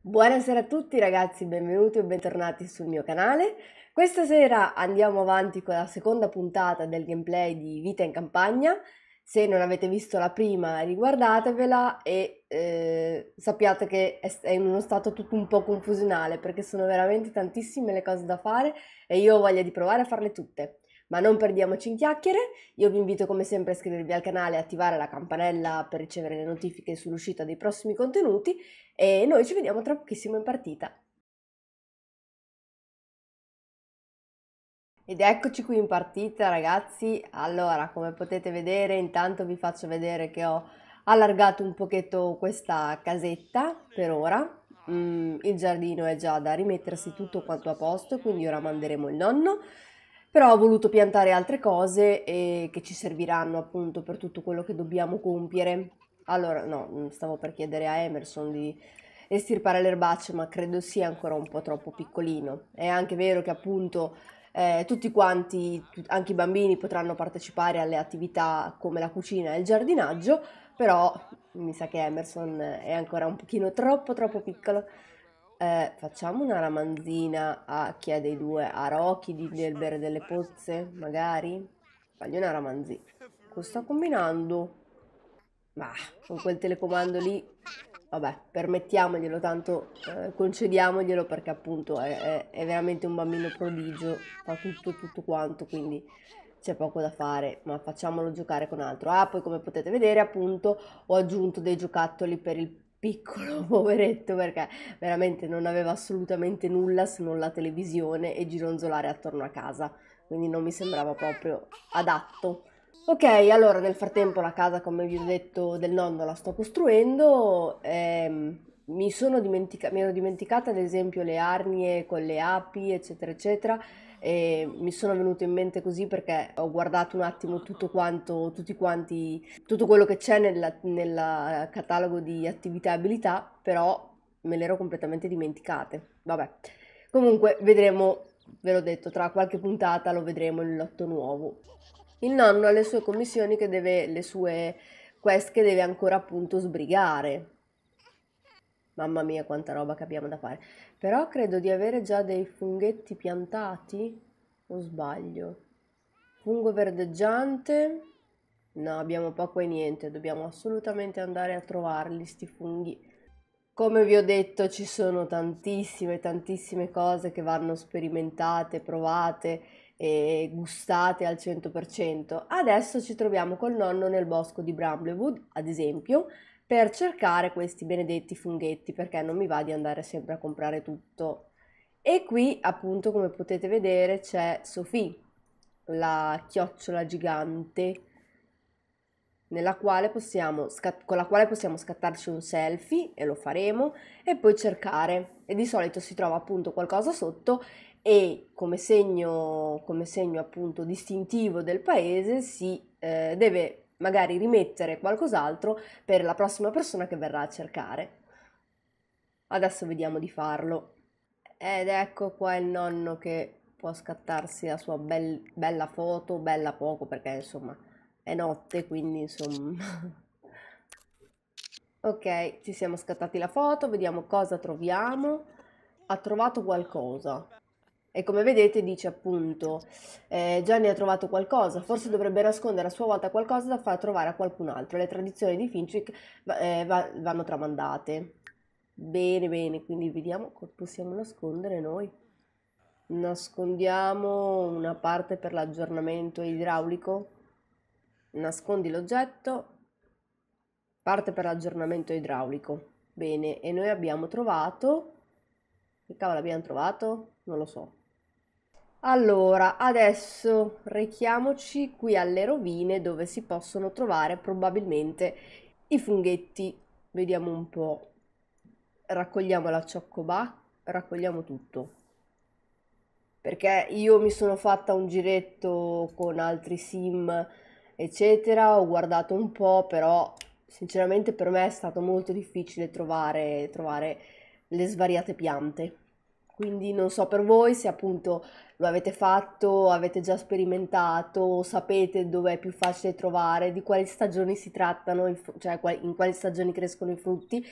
Buonasera a tutti ragazzi, benvenuti o bentornati sul mio canale. Questa sera andiamo avanti con la seconda puntata del gameplay di Vita in Campagna. Se non avete visto la prima riguardatevela e eh, sappiate che è in uno stato tutto un po' confusionale perché sono veramente tantissime le cose da fare e io ho voglia di provare a farle tutte. Ma non perdiamoci in chiacchiere, io vi invito come sempre a iscrivervi al canale e attivare la campanella per ricevere le notifiche sull'uscita dei prossimi contenuti e noi ci vediamo tra pochissimo in partita. Ed eccoci qui in partita ragazzi, allora come potete vedere intanto vi faccio vedere che ho allargato un pochetto questa casetta per ora, mm, il giardino è già da rimettersi tutto quanto a posto quindi ora manderemo il nonno, però ho voluto piantare altre cose eh, che ci serviranno appunto per tutto quello che dobbiamo compiere. Allora, no, mm, stavo per chiedere a Emerson di estirpare le erbacce, ma credo sia ancora un po' troppo piccolino. È anche vero che appunto eh, tutti quanti, anche i bambini, potranno partecipare alle attività come la cucina e il giardinaggio, però mi sa che Emerson è ancora un pochino troppo troppo piccolo. Eh, facciamo una ramanzina a chi è dei due, a Rocky di, del bere delle pozze, magari? Fagli una ramanzina. Cosa sta combinando? Ma con quel telecomando lì, vabbè, permettiamoglielo, tanto eh, concediamoglielo perché appunto è, è, è, veramente un bambino prodigio, fa tutto, tutto quanto, quindi c'è poco da fare, ma facciamolo giocare con altro. Ah, poi come potete vedere appunto ho aggiunto dei giocattoli per il piccolo, poveretto, perché veramente non aveva assolutamente nulla se non la televisione e gironzolare attorno a casa, quindi non mi sembrava proprio adatto. Ok, allora nel frattempo la casa, come vi ho detto, del nonno la sto costruendo. Ehm, mi, sono dimentica- mi ero dimenticata ad esempio le arnie con le api, eccetera, eccetera e mi sono venuto in mente così perché ho guardato un attimo tutto quanto, tutti quanti, tutto quello che c'è nel catalogo di attività e abilità, però me l'ero completamente dimenticate. Vabbè, comunque vedremo, ve l'ho detto, tra qualche puntata lo vedremo il lotto nuovo. Il nonno ha le sue commissioni che deve, le sue quest che deve ancora appunto sbrigare. Mamma mia quanta roba che abbiamo da fare. Però credo di avere già dei funghetti piantati, o sbaglio? Fungo verdeggiante? No, abbiamo poco e niente, dobbiamo assolutamente andare a trovarli, sti funghi. Come vi ho detto, ci sono tantissime, tantissime cose che vanno sperimentate, provate e gustate al 100%. Adesso ci troviamo col nonno nel bosco di Bramblewood, ad esempio, per cercare questi benedetti funghetti perché non mi va di andare sempre a comprare tutto. E qui appunto come potete vedere c'è Sophie, la chiocciola gigante quale scat- con la quale possiamo scattarci un selfie e lo faremo e poi cercare e di solito si trova appunto qualcosa sotto e come segno, come segno appunto distintivo del paese si eh, deve magari rimettere qualcos'altro per la prossima persona che verrà a cercare. Adesso vediamo di farlo. Ed ecco qua il nonno che può scattarsi la sua bel, bella foto, bella poco perché insomma è notte, quindi insomma... ok, ci siamo scattati la foto, vediamo cosa troviamo. Ha trovato qualcosa e come vedete dice appunto eh, Gianni ha trovato qualcosa, forse dovrebbe nascondere a sua volta qualcosa da far trovare a qualcun altro, le tradizioni di Finchick eh, vanno tramandate. Bene, bene, quindi vediamo cosa possiamo nascondere noi. Nascondiamo una parte per l'aggiornamento idraulico, nascondi l'oggetto, parte per l'aggiornamento idraulico. Bene, e noi abbiamo trovato... Che cavolo abbiamo trovato? Non lo so. Allora, adesso rechiamoci qui alle rovine dove si possono trovare probabilmente i funghetti. Vediamo un po'. Raccogliamo la cioccoba, raccogliamo tutto. Perché io mi sono fatta un giretto con altri sim, eccetera, ho guardato un po', però sinceramente per me è stato molto difficile trovare, trovare le svariate piante. Quindi non so per voi se appunto lo avete fatto, avete già sperimentato, sapete dove è più facile trovare, di quali stagioni si trattano, cioè in quali stagioni crescono i frutti.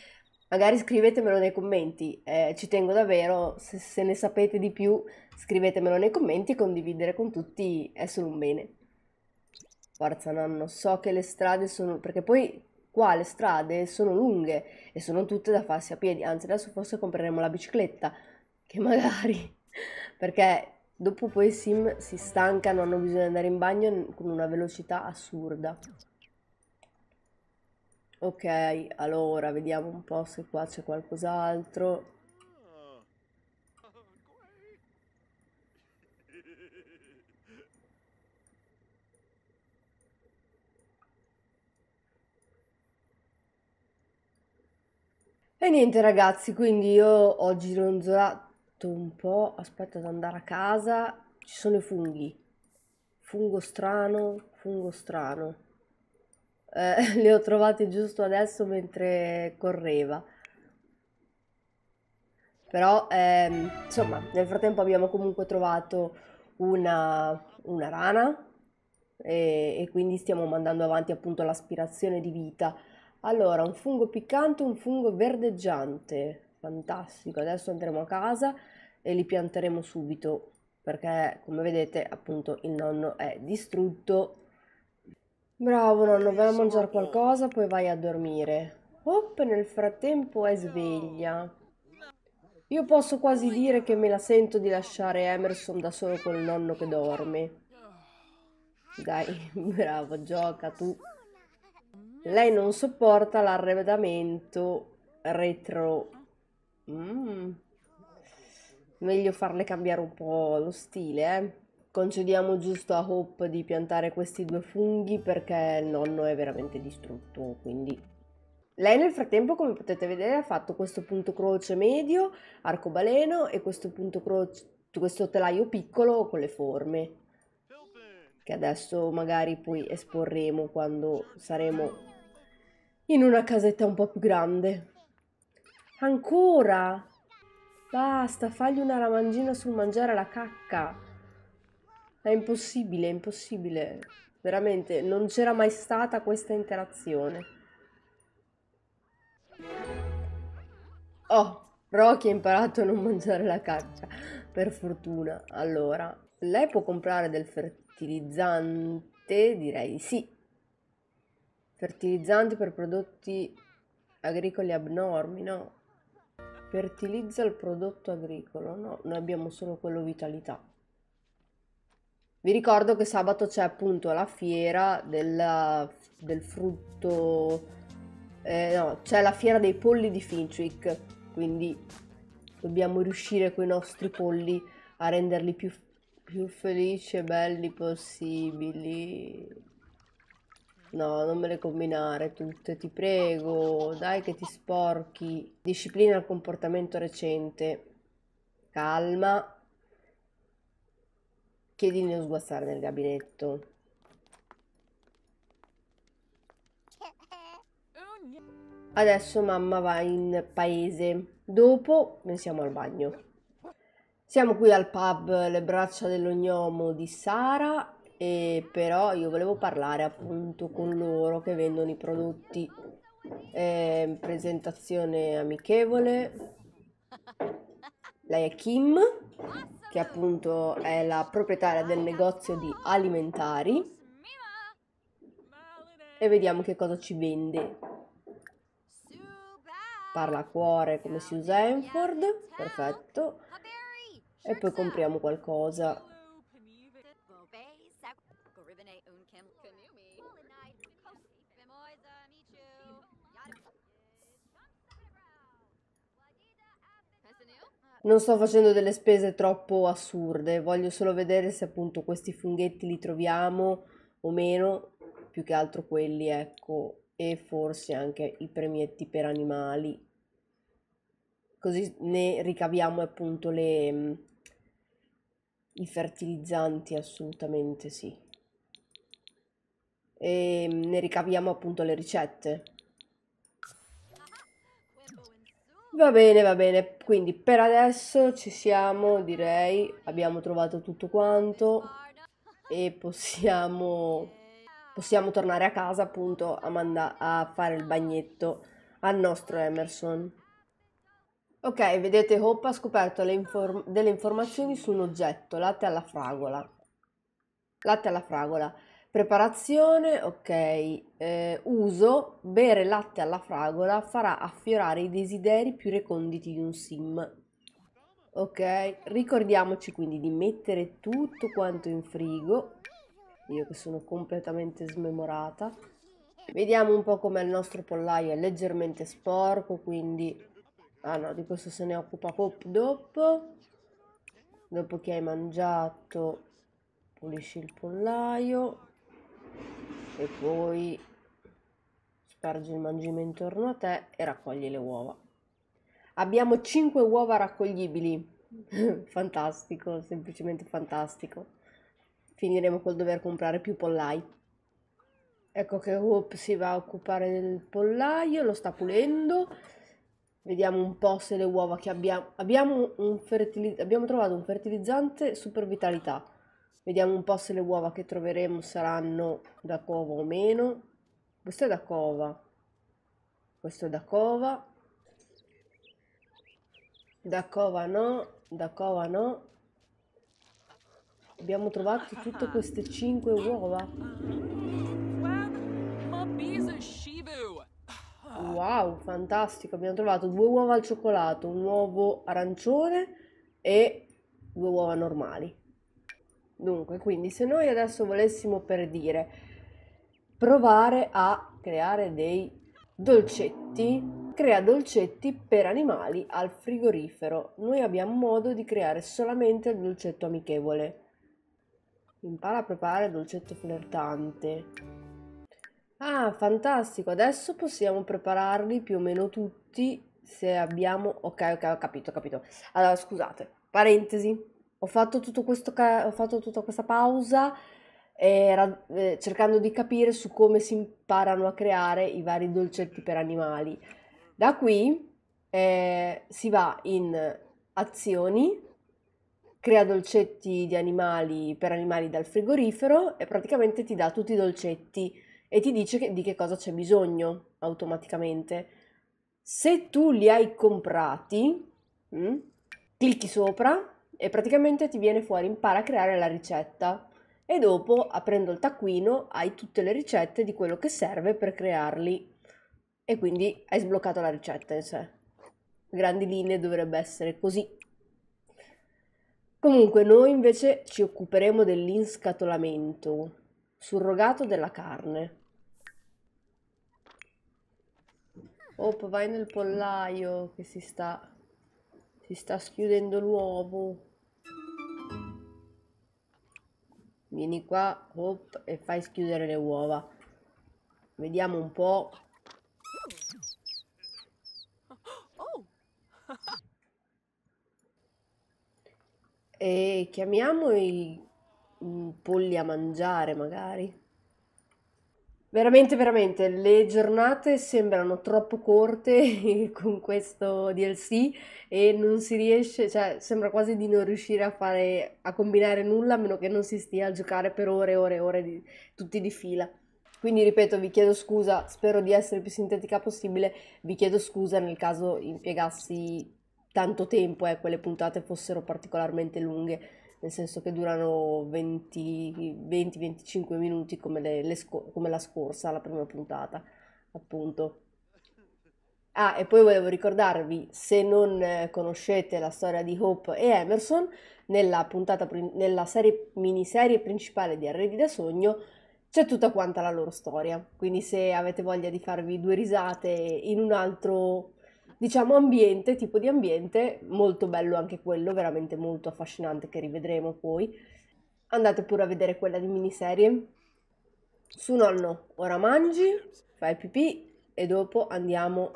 Magari scrivetemelo nei commenti, eh, ci tengo davvero, se, se ne sapete di più scrivetemelo nei commenti e condividere con tutti è solo un bene. Forza nonno, so che le strade sono... perché poi qua le strade sono lunghe e sono tutte da farsi a piedi, anzi adesso forse compreremo la bicicletta che magari, perché dopo poi i sim si stancano, hanno bisogno di andare in bagno con una velocità assurda. Ok, allora vediamo un po' se qua c'è qualcos'altro. E niente ragazzi, quindi io ho gironzolato aspetto un po', aspetto ad andare a casa, ci sono i funghi. Fungo strano, fungo strano. Eh, li ho trovati giusto adesso mentre correva. Però, ehm, insomma, nel frattempo abbiamo comunque trovato una, una rana e, e quindi stiamo mandando avanti appunto l'aspirazione di vita. Allora, un fungo piccante, un fungo verdeggiante fantastico. Adesso andremo a casa e li pianteremo subito perché come vedete appunto il nonno è distrutto. Bravo nonno, vai a mangiare qualcosa, poi vai a dormire. Hop, nel frattempo è sveglia. Io posso quasi dire che me la sento di lasciare Emerson da solo col nonno che dorme. Dai, bravo, gioca tu. Lei non sopporta l'arredamento retro Mm. Meglio farle cambiare un po' lo stile, eh. Concediamo giusto a Hope di piantare questi due funghi perché il nonno è veramente distrutto, quindi... Lei nel frattempo, come potete vedere, ha fatto questo punto croce medio, arcobaleno, e questo punto croce, questo telaio piccolo con le forme, che adesso magari poi esporremo quando saremo in una casetta un po' più grande. Ancora! Basta, fagli una ramangina sul mangiare la cacca. È impossibile, è impossibile. Veramente, non c'era mai stata questa interazione. Oh, Rocky ha imparato a non mangiare la cacca, per fortuna. Allora, lei può comprare del fertilizzante? Direi sì. Fertilizzante per prodotti agricoli abnormi, no? fertilizza il prodotto agricolo. No, noi abbiamo solo quello vitalità. Vi ricordo che sabato c'è appunto la fiera della, del frutto, eh, no, c'è la fiera dei polli di Finchwick, quindi dobbiamo riuscire con i nostri polli a renderli più, più felici e belli possibili. No, non me le combinare tutte, ti prego, dai che ti sporchi. Disciplina il comportamento recente. Calma. Chiedi di non sguazzare nel gabinetto. Adesso mamma va in paese. Dopo pensiamo al bagno. Siamo qui al pub Le braccia dell'ognomo di Sara e però io volevo parlare appunto con loro che vendono i prodotti. Eh, presentazione amichevole. Lei è Kim, che appunto è la proprietaria del negozio di alimentari. E vediamo che cosa ci vende. Parla a cuore come si usa Enford, perfetto. E poi compriamo qualcosa. Non sto facendo delle spese troppo assurde, voglio solo vedere se appunto questi funghetti li troviamo o meno, più che altro quelli, ecco, e forse anche i premietti per animali. Così ne ricaviamo appunto le, mm, i fertilizzanti, assolutamente sì. E mm, ne ricaviamo appunto le ricette. Va bene, va bene. Quindi per adesso ci siamo, direi. Abbiamo trovato tutto quanto e possiamo, possiamo tornare a casa appunto a, manda- a fare il bagnetto al nostro Emerson. Ok, vedete Hope ha scoperto inform delle informazioni su un oggetto, latte alla fragola. Latte alla fragola. Preparazione, ok, eh, uso, bere latte alla fragola farà affiorare i desideri più reconditi di un sim. Ok, ricordiamoci quindi di mettere tutto quanto in frigo, io che sono completamente smemorata. Vediamo un po' come il nostro pollaio è leggermente sporco, quindi... Ah no, di questo se ne occupa Pop dopo. Dopo che hai mangiato, pulisci il pollaio, e poi spargi il mangime intorno a te e raccogli le uova. Abbiamo 5 uova raccoglibili. fantastico, semplicemente fantastico. Finiremo col dover comprare più pollai. Ecco che Hope si va a occupare del pollaio, lo sta pulendo. Vediamo un po' se le uova che abbiamo... Abbiamo, abbiamo trovato un fertilizzante super vitalità Vediamo un po' se le uova che troveremo saranno da cova o meno. Questo è da cova. Questo è da cova. Da cova no, da cova no. Abbiamo trovato tutte queste 5 uova. Wow, fantastico. Abbiamo trovato due uova al cioccolato, un uovo arancione e due uova normali. Dunque, quindi se noi adesso volessimo per dire provare a creare dei dolcetti, crea dolcetti per animali al frigorifero. Noi abbiamo modo di creare solamente il dolcetto amichevole. Impara a preparare il dolcetto flirtante. Ah, fantastico! Adesso possiamo prepararli più o meno tutti se abbiamo... Ok, ok, ho capito, ho capito. Allora, scusate, parentesi ho fatto, ca- ho fatto tutta questa pausa eh, eh, cercando di capire su come si imparano a creare i vari dolcetti per animali. Da qui eh, si va in azioni, crea dolcetti di animali per animali dal frigorifero e praticamente ti dà tutti i dolcetti e ti dice che, di che cosa c'è bisogno automaticamente. Se tu li hai comprati, mh, mm, clicchi sopra e praticamente ti viene fuori impara a creare la ricetta e dopo aprendo il taccuino hai tutte le ricette di quello che serve per crearli e quindi hai sbloccato la ricetta in sé. Grandi linee dovrebbe essere così. Comunque noi invece ci occuperemo dell'inscatolamento, surrogato della carne. Op, vai nel pollaio che si sta si sta schiudendo l'uovo. Vieni qua, hop, e fai schiudere le uova. Vediamo un po'. E chiamiamo i polli a mangiare, magari. Veramente, veramente, le giornate sembrano troppo corte con questo DLC e non si riesce, cioè sembra quasi di non riuscire a fare, a combinare nulla a meno che non si stia a giocare per ore e ore e ore di, tutti di fila. Quindi ripeto, vi chiedo scusa, spero di essere più sintetica possibile, vi chiedo scusa nel caso impiegassi tanto tempo e eh, quelle puntate fossero particolarmente lunghe nel senso che durano 20-25 minuti come, le, le scor- come la scorsa, la prima puntata, appunto. Ah, e poi volevo ricordarvi, se non eh, conoscete la storia di Hope e Emerson, nella, puntata, nella serie, miniserie principale di Arredi da Sogno c'è tutta quanta la loro storia. Quindi se avete voglia di farvi due risate in un altro diciamo ambiente, tipo di ambiente, molto bello anche quello, veramente molto affascinante che rivedremo poi. Andate pure a vedere quella di miniserie. Su nonno, ora mangi, fai pipì e dopo andiamo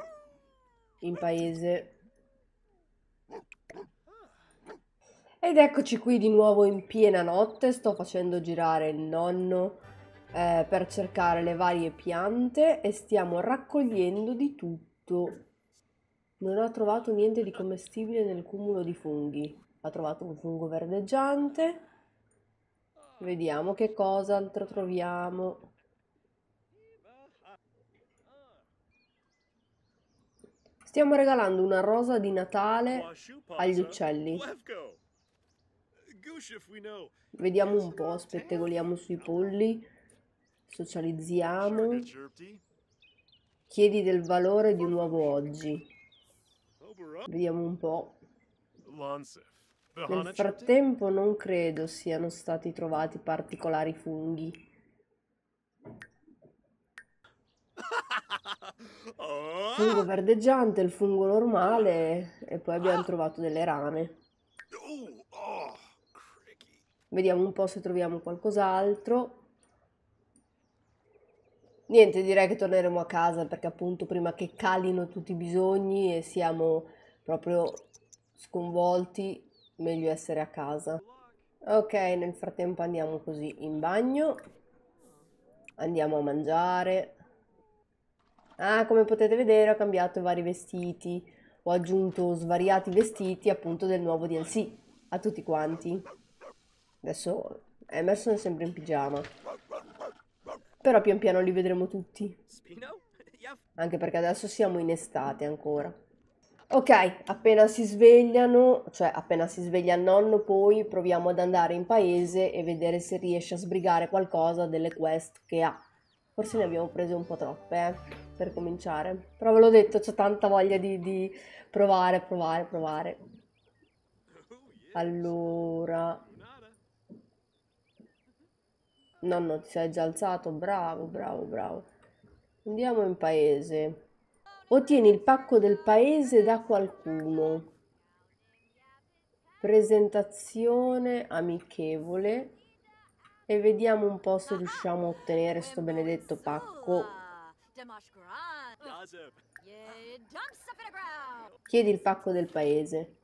in paese. Ed eccoci qui di nuovo in piena notte, sto facendo girare il nonno eh, per cercare le varie piante e stiamo raccogliendo di tutto non ha trovato niente di commestibile nel cumulo di funghi. Ha trovato un fungo verdeggiante. Vediamo che cosa altro troviamo. Stiamo regalando una rosa di Natale agli uccelli. Vediamo un po', spettegoliamo sui polli, socializziamo. Chiedi del valore di un uovo oggi. Vediamo un po'. Nel frattempo non credo siano stati trovati particolari funghi. Oh! Fungo verdeggiante, il fungo normale e poi abbiamo ah! trovato delle rane. Oh, Vediamo un po' se troviamo qualcos'altro. Niente, direi che torneremo a casa perché appunto prima che calino tutti i bisogni e siamo proprio sconvolti, meglio essere a casa. Ok, nel frattempo andiamo così in bagno, andiamo a mangiare. Ah, come potete vedere ho cambiato vari vestiti, ho aggiunto svariati vestiti appunto del nuovo DLC a tutti quanti. Adesso Emerson è sempre in pigiama. Però pian piano li vedremo tutti. Anche perché adesso siamo in estate ancora. Ok, appena si svegliano, cioè appena si sveglia il nonno, poi proviamo ad andare in paese e vedere se riesce a sbrigare qualcosa delle quest che ha. Forse ne abbiamo prese un po' troppe, eh, per cominciare. Però ve l'ho detto, ho tanta voglia di, di provare, provare, provare. Oh, allora, Nonno, ti sei già alzato? Bravo, bravo, bravo. Andiamo in paese. Ottieni il pacco del paese da qualcuno. Presentazione amichevole. E vediamo un po' se riusciamo a ottenere sto benedetto pacco. Chiedi il pacco del paese.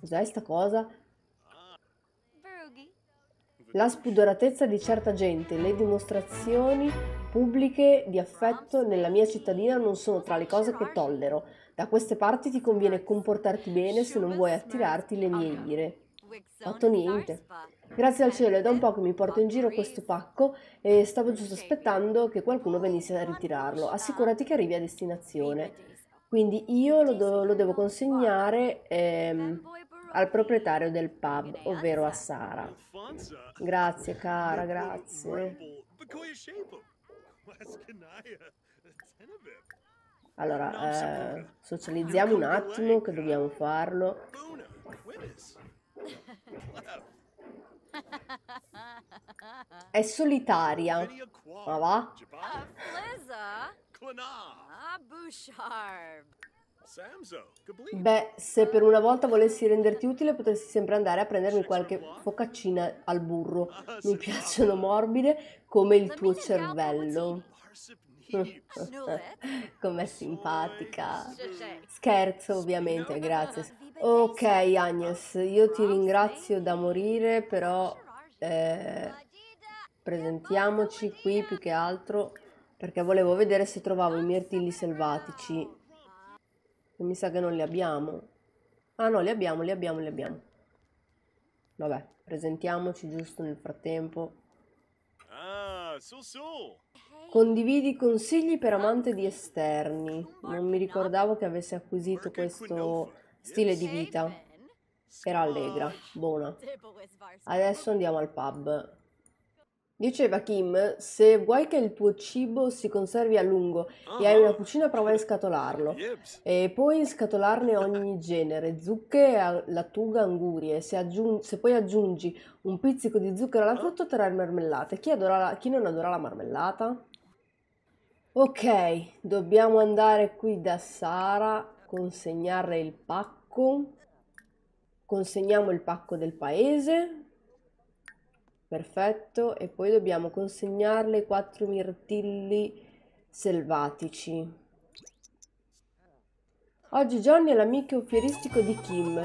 Cos'è sta cosa? la spudoratezza di certa gente, le dimostrazioni pubbliche di affetto nella mia cittadina non sono tra le cose che tollero. Da queste parti ti conviene comportarti bene se non vuoi attirarti le mie ire. Fatto niente. Grazie al cielo è da un po' che mi porto in giro questo pacco e stavo giusto aspettando che qualcuno venisse a ritirarlo. Assicurati che arrivi a destinazione. Quindi io lo, do- lo devo consegnare ehm, al proprietario del pub, ovvero a Sara. Grazie cara, grazie. Allora, eh, socializziamo un attimo che uh, dobbiamo farlo. È solitaria. Ma va? Beh, se per una volta volessi renderti utile potresti sempre andare a prendermi qualche focaccina al burro. Ah, mi piacciono morbide come il tuo cervello. Com'è simpatica. Scherzo, ovviamente, grazie. Ok, Agnes, io ti ringrazio da morire, però eh, presentiamoci qui più che altro perché volevo vedere se trovavo i mirtilli selvatici e mi sa che non li abbiamo. Ah no, li abbiamo, li abbiamo, li abbiamo. Vabbè, presentiamoci giusto nel frattempo. Ah, su su! Condividi consigli per amante di esterni. Non mi ricordavo che avesse acquisito questo eh. stile di vita. Era allegra, buona. Adesso andiamo al pub. Diceva Kim, se vuoi che il tuo cibo si conservi a lungo e hai una ah. cucina, prova a scatolarlo. E puoi scatolarne ogni genere, zucche, lattuga, angurie. Se, aggiung- se poi aggiungi un pizzico di zucchero alla ah. frutta, otterrai marmellate. Chi, adora la- chi non adora la marmellata? Ok, dobbiamo andare qui da Sara, consegnare il pacco. Consegniamo il pacco del paese, perfetto e poi dobbiamo consegnarle quattro mirtilli selvatici oggi Johnny è l'amico fieristico di Kim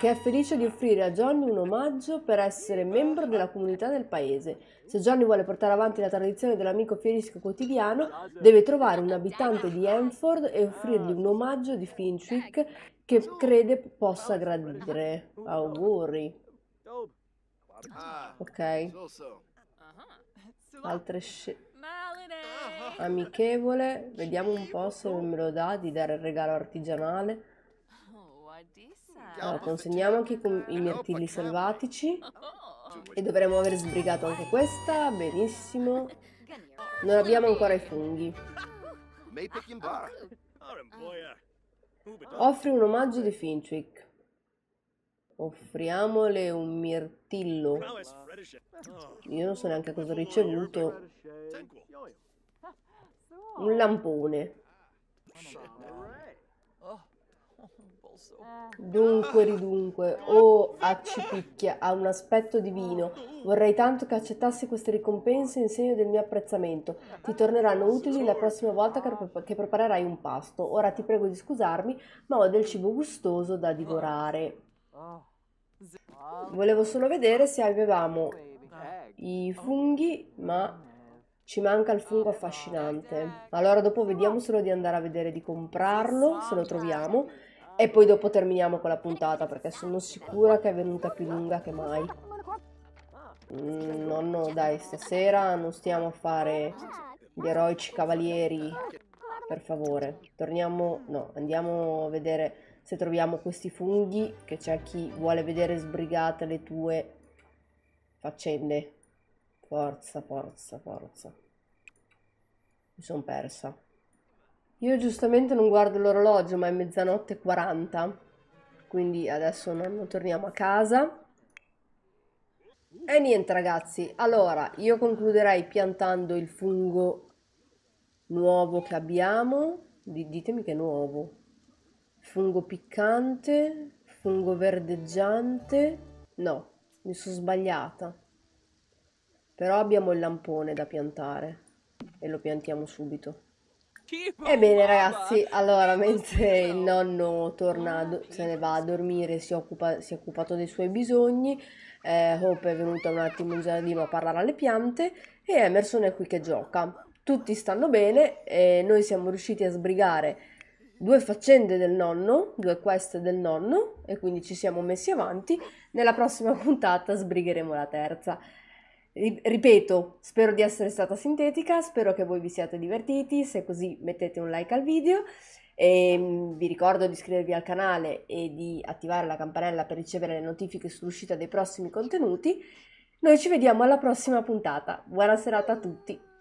che è felice di offrire a Johnny un omaggio per essere membro della comunità del paese. Se Johnny vuole portare avanti la tradizione dell'amico fieristico quotidiano, deve trovare un abitante di Enford e offrirgli un omaggio di Finchwick che crede possa gradire. Auguri! Ah, ok. Uh-huh. Altre scelte. Ah. Amichevole. Vediamo un po' se me lo dà di dare il regalo artigianale. Oh, allora, consegniamo anche i mirtilli selvatici. E dovremmo aver sbrigato anche questa. Benissimo. Non abbiamo ancora i funghi. Offri un omaggio di Finchwick. Offriamole un mirtillo. Io non so neanche cosa ho ricevuto. Un lampone. Dunque ridunque, oh accipicchia, ha un aspetto divino. Vorrei tanto che accettassi queste ricompense in segno del mio apprezzamento. Ti torneranno utili la prossima volta che preparerai un pasto. Ora ti prego di scusarmi, ma ho del cibo gustoso da divorare. Volevo solo vedere se avevamo i funghi, ma ci manca il fungo affascinante. Allora dopo vediamo solo di andare a vedere di comprarlo, se lo troviamo. E poi dopo terminiamo con la puntata, perché sono sicura che è venuta più lunga che mai. Mm, nonno, dai, stasera non stiamo a fare gli eroici cavalieri, per favore. Torniamo, no, andiamo a vedere se troviamo questi funghi, che c'è chi vuole vedere sbrigate le tue faccende. Forza, forza, forza. Mi sono persa. Io giustamente non guardo l'orologio, ma è mezzanotte 40. Quindi adesso non torniamo a casa. E niente ragazzi, allora io concluderei piantando il fungo nuovo che abbiamo. D ditemi che è nuovo fungo piccante, fungo verdeggiante, no, mi sono sbagliata. Però abbiamo il lampone da piantare e lo piantiamo subito. Ebbene ragazzi, allora mentre il nonno torna, ah, se ne va a dormire, si, occupa, si è occupato dei suoi bisogni, eh, Hope è venuta un attimo in giardino a parlare alle piante e Emerson è qui che gioca. Tutti stanno bene e noi siamo riusciti a sbrigare due faccende del nonno, due quest del nonno, e quindi ci siamo messi avanti. Nella prossima puntata sbrigheremo la terza. Ripeto, spero di essere stata sintetica, spero che voi vi siate divertiti, se così mettete un like al video e ehm, vi ricordo di iscrivervi al canale e di attivare la campanella per ricevere le notifiche sull'uscita dei prossimi contenuti. Noi ci vediamo alla prossima puntata. Buona serata a tutti!